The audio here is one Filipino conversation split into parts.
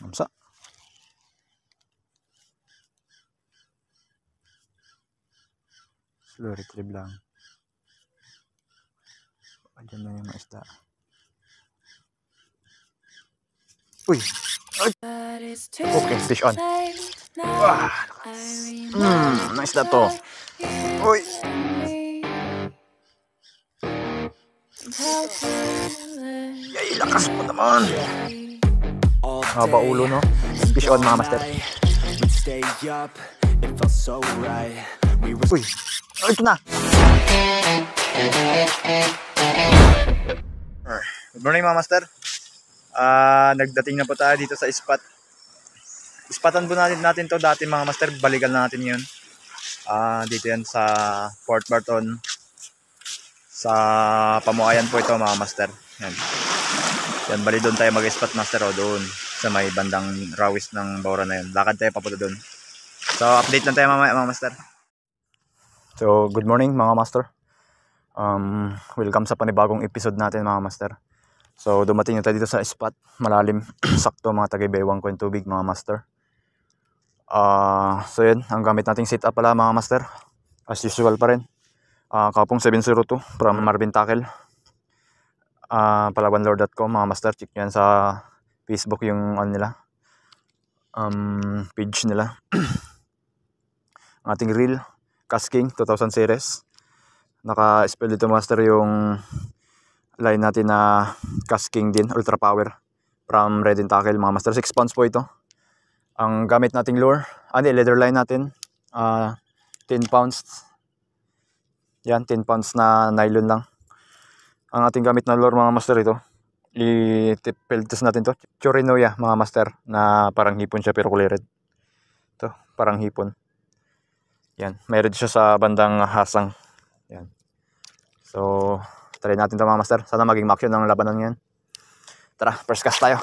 Namsa. Slow retrieve lang. Ayan na yung maisda. Uy! Okay, fish on. Ah, mm, nice na to. Uy! Yay, lakas mo naman. Haba ulo, no? Fish on, mga master. Uy! Oh, ito na! Good morning, mga master. Uh, nagdating na po tayo dito sa spot. Ispatan po natin, natin to dati mga master. Baligal na natin yun. Uh, ah, dito yan sa Fort Barton sa pamuayan po ito mga master yan yan bali doon tayo mag spot master o doon sa may bandang rawis ng bawra na yun lakad tayo papunta doon so update lang tayo mamaya mga master so good morning mga master um, welcome sa panibagong episode natin mga master so dumating na tayo dito sa spot malalim sakto mga tagay ko 1.2 tubig mga master uh, so yun ang gamit nating setup pala mga master as usual pa rin uh, Kapong 702 from Marvin Tackle uh, ah, palawanlord.com mga master check nyo yan sa Facebook yung ano nila um, page nila ang ating reel casking 2000 series naka spell dito master yung line natin na casking din ultra power from red and tackle mga master 6 pounds po ito ang gamit nating lure ano leather line natin uh, 10 pounds yan, 10 pounds na nylon lang. Ang ating gamit na lure mga master ito. I-pelt natin to. Chorinoya mga master na parang hipon siya pero kulay red. Ito, parang hipon. Yan, may siya sa bandang hasang. Yan. So, try natin to mga master. Sana maging maksyon ang labanan yan. Tara, first cast tayo.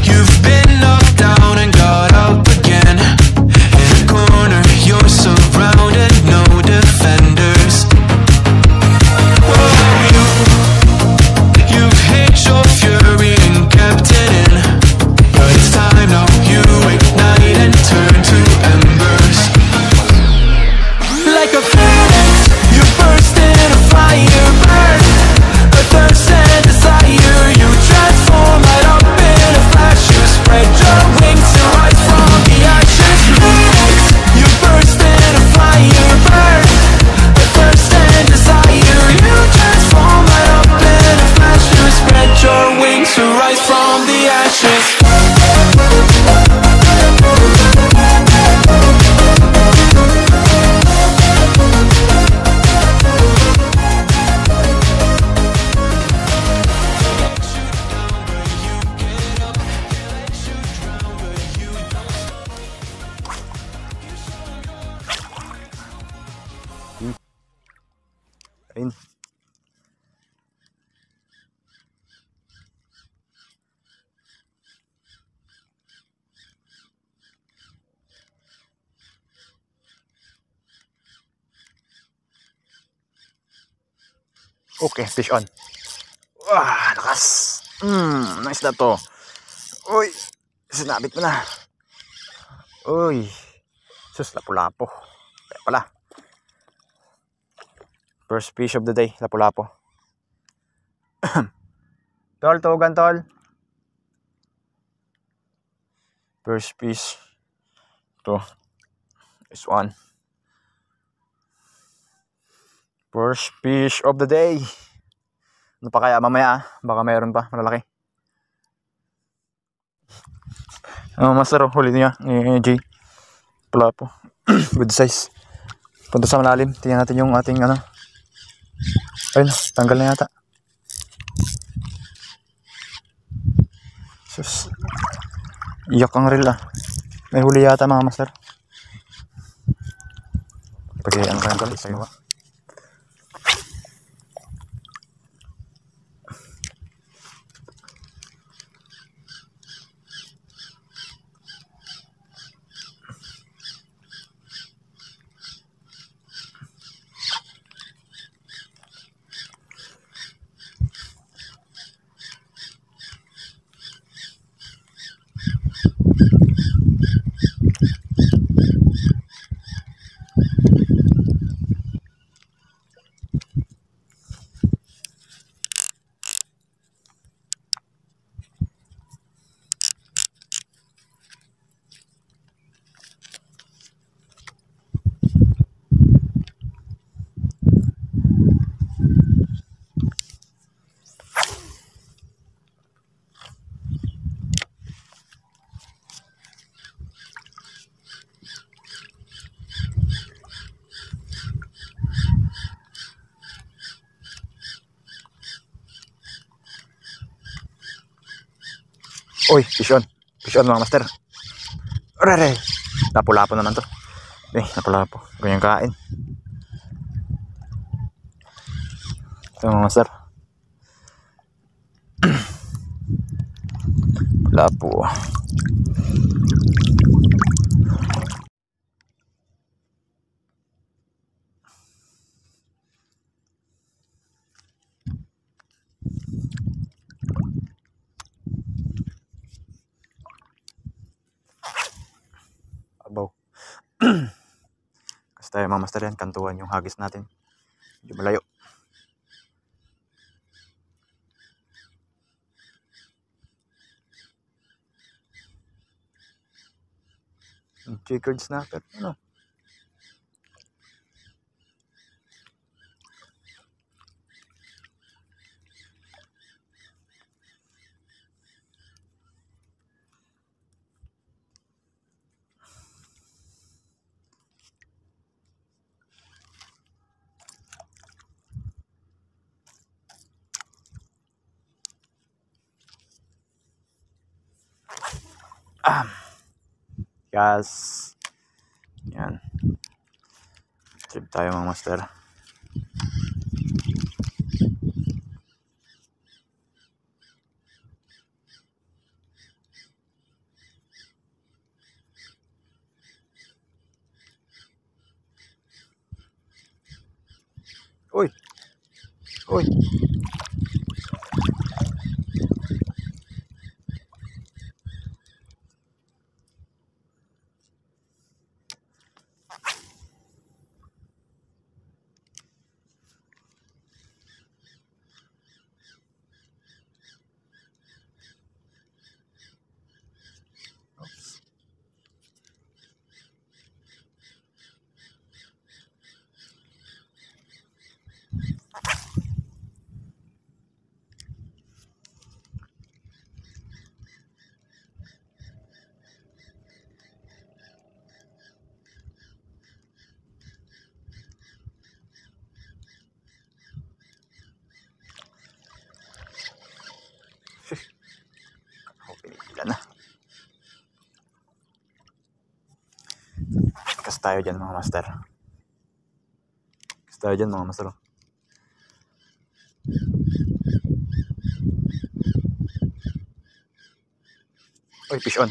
You've been knocked down and got up again In the corner, you're surrounded, no defenders Okay, fish on. Ah, lakas. Mm, nice na to. Uy, sinabit mo na. Uy, sus, lapo-lapo. Kaya pala. First fish of the day, lapo-lapo. tol, tugan, tol. First fish. To. This one. First fish of the day. Ano pa kaya mamaya? Ah. Baka mayroon pa, malalaki. Ano, oh, master, huli niya. Eh, G. Pula po. Good size. Punta sa malalim. Tingnan natin yung ating ano. Ayun, tanggal na yata. Sus. Iyak ang reel ah. May huli yata mga master. Pagkayaan ka ng galit sa iwa. Oy, fishon. Fishon Fish on mga master. Arare. Napulapo naman to. Eh, napulapo. Ganyan kain. Ito mga master. Lapo. Kasi tayo eh, mga master yan, kantuan yung hagis natin. Medyo malayo. Chickards na, pero ano, gas yan trip tayo mga master Uy! Uy! tayo dyan mga master. Gas tayo dyan mga master. Uy, fish on.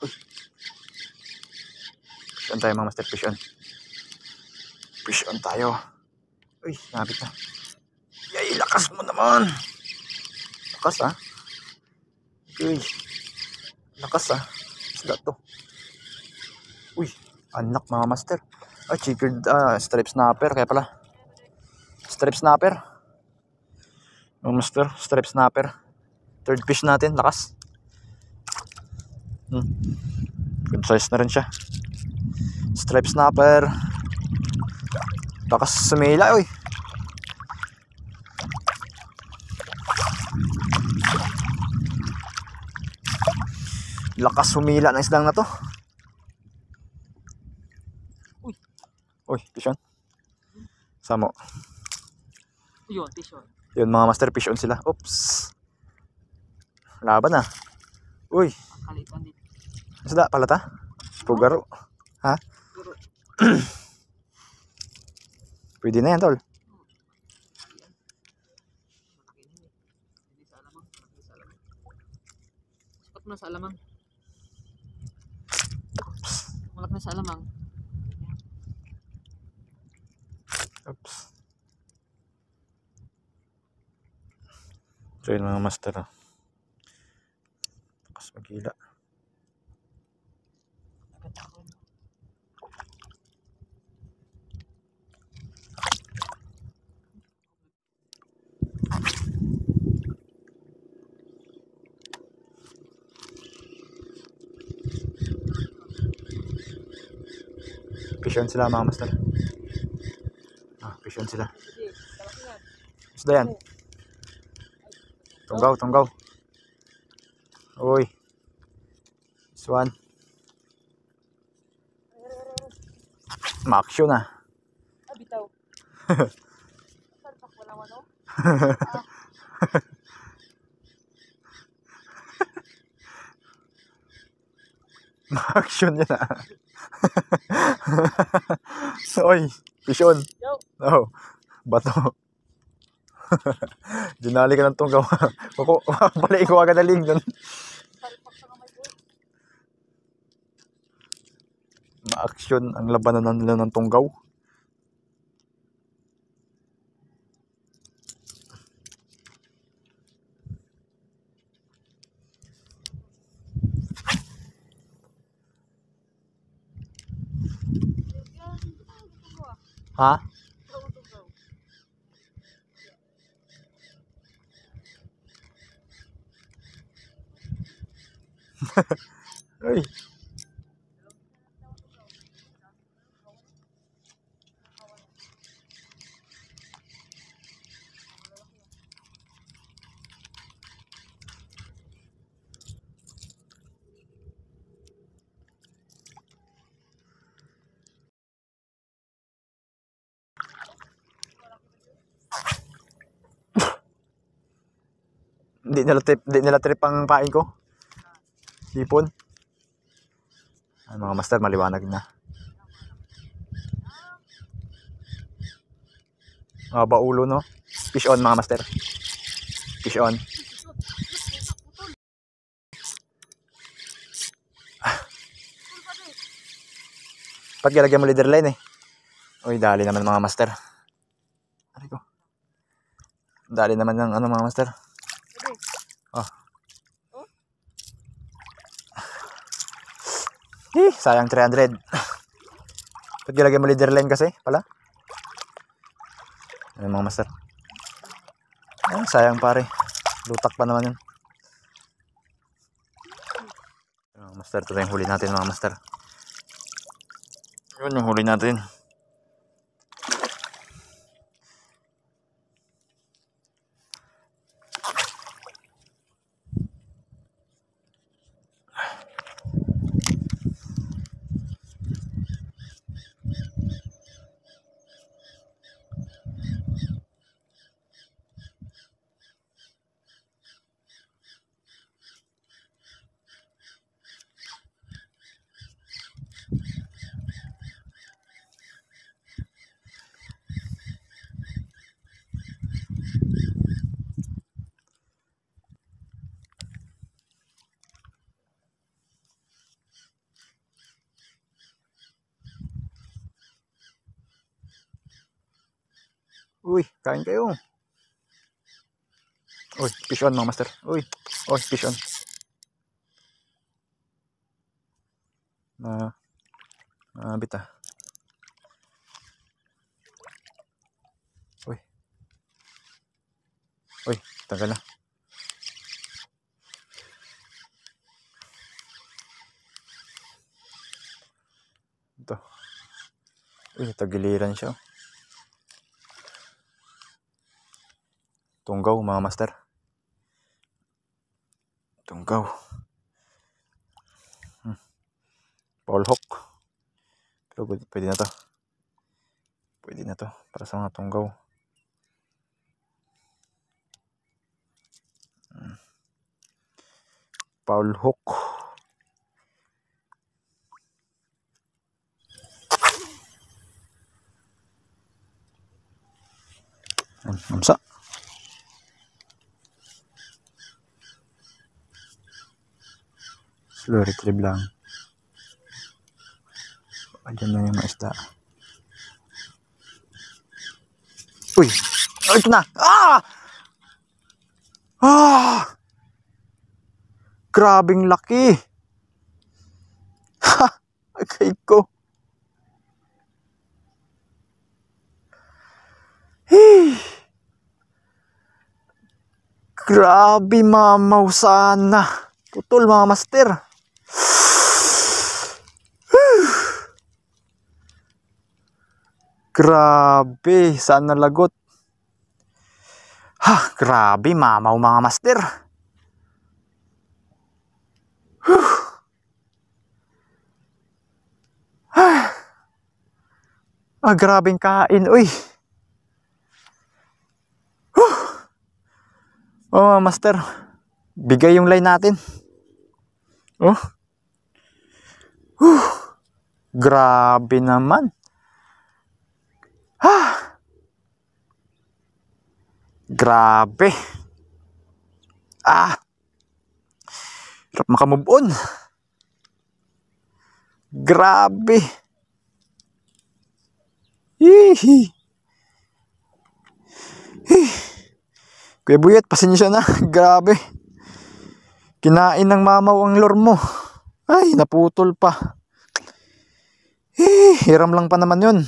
Uy. Fish on tayo mga master, fish on. Fish on tayo. Uy, nabit na. Yay, lakas mo naman. Lakas ah. Uy. Lakas ah. Isda to. Uy. Anak mga master. Ah, checkered ah, stripe snapper. Kaya pala. Stripe snapper. Mga master, stripe snapper. Third fish natin, lakas. Hmm. Good size na rin siya. Stripe snapper. Lakas sumila, oy. lakas humila ng islang na to Samo. Yun, fish on. Yun, mga master fish on sila. Oops. Laban ah. Uy. Kalitan dito. Ano Isda, palata? Pugaro. Ha? Pwede na yan, tol. sa Sapat mo na sa alamang. Malak na sa alamang. Oops. So yun mga master. Oh. Bakas magila. Patient sila mga master. Yan sila. Isda yan. Tunggaw, tunggaw. Uy. This one. Maksyo na. Ah, bitaw. Salpak wala wano. Maksyon na. ah. so, Oy, pisyon. No. Oh, bato. Dinali ka ng tunggaw. Kuko, pala ikaw agad aling doon. Ma-action ang labanan nila ng tunggaw. 啊。Di nila trip, di nila trip ang pain ko. hipon Ay, mga master, maliwanag na. Maba ulo, no? Fish on, mga master. Fish on. Ba't galagyan mo leader line eh? Uy, dali naman mga master. Ano ko? Dali naman ng ano mga master. sayang 300 pag ilagay mo leader line kasi pala ayun ano mga master ayun ah, sayang pare lutak pa naman yun ayun, mga master ito yung huli natin mga master yun yung huli natin Uy, kain kayo. Uy, fish on mga master. Uy, uy, fish on. Na, uh, uh, bita. Ah. Uy. Uy, tagal na. Ah. Ito. Uy, tagiliran siya. Oh. Tunggaw mga master. Tunggaw. Hmm. Paul hook. Pero pwede, pwede na to. Pwede na to para sa mga tunggaw. Hmm. Paul hook. Unsa? Hmm, um, slow retrieve lang andyan na yung maista uy oh, ito na ah ah grabing laki ha kay ko Hey! Grabe mamaw sana. Tutol mga master. Grabe, saan lagot? Ha, grabe, mamaw mga master. Whew. Ah, ah grabing kain, uy. Whew. Oh, master. Bigay yung line natin. Oh. Whew. Grabe naman. Ha! Ah! Grabe. Ah. Hirap makamove on. Grabe. Hihi. Kuya Buyet, pasensya na. Grabe. Kinain ng mamaw ang lor mo. Ay, naputol pa. Hiram lang pa naman yon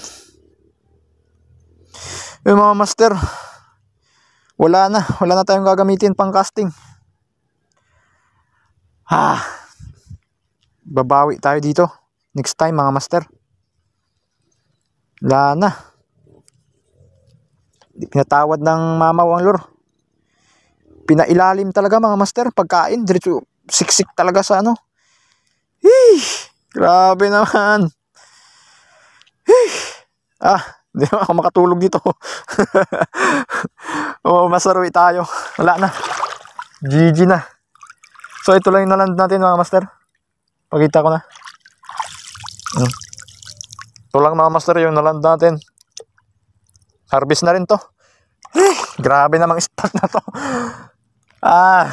yung mga master wala na wala na tayong gagamitin pang casting ah babawi tayo dito next time mga master wala na pinatawad ng mamaw ang lure pinailalim talaga mga master pagkain diretso siksik talaga sa ano Hih, grabe naman Hih, ah hindi ako makatulog dito. o, masaruwi tayo. Wala na. GG na. So ito lang yung naland natin mga master. Pakita ko na. Hmm. Ito lang mga master yung naland natin. Harvest na rin to. Grabe namang spot na to. ah.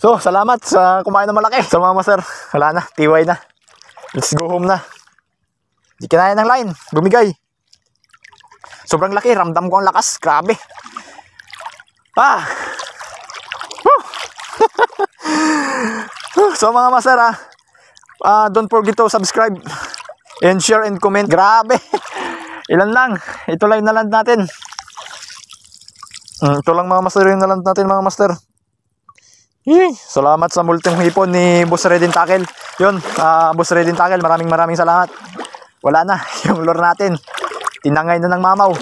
So, salamat sa kumain ng malaki. Sa so, mga master, wala na. TY na. Let's go home na. Hindi kinaya ng line. Bumigay. Sobrang laki, ramdam ko ang lakas, grabe. Ah. so mga masara, uh, ah, don't forget to subscribe and share and comment. Grabe. Ilan lang. Ito lang naland natin. Mm, ito lang mga master yung naland natin mga master. Yee. Salamat sa multing hipon ni Boss Redin Tackle. 'Yon, uh, ah, Boss Redin Tackle, maraming maraming salamat. Wala na yung lure natin tinangay na ng mamaw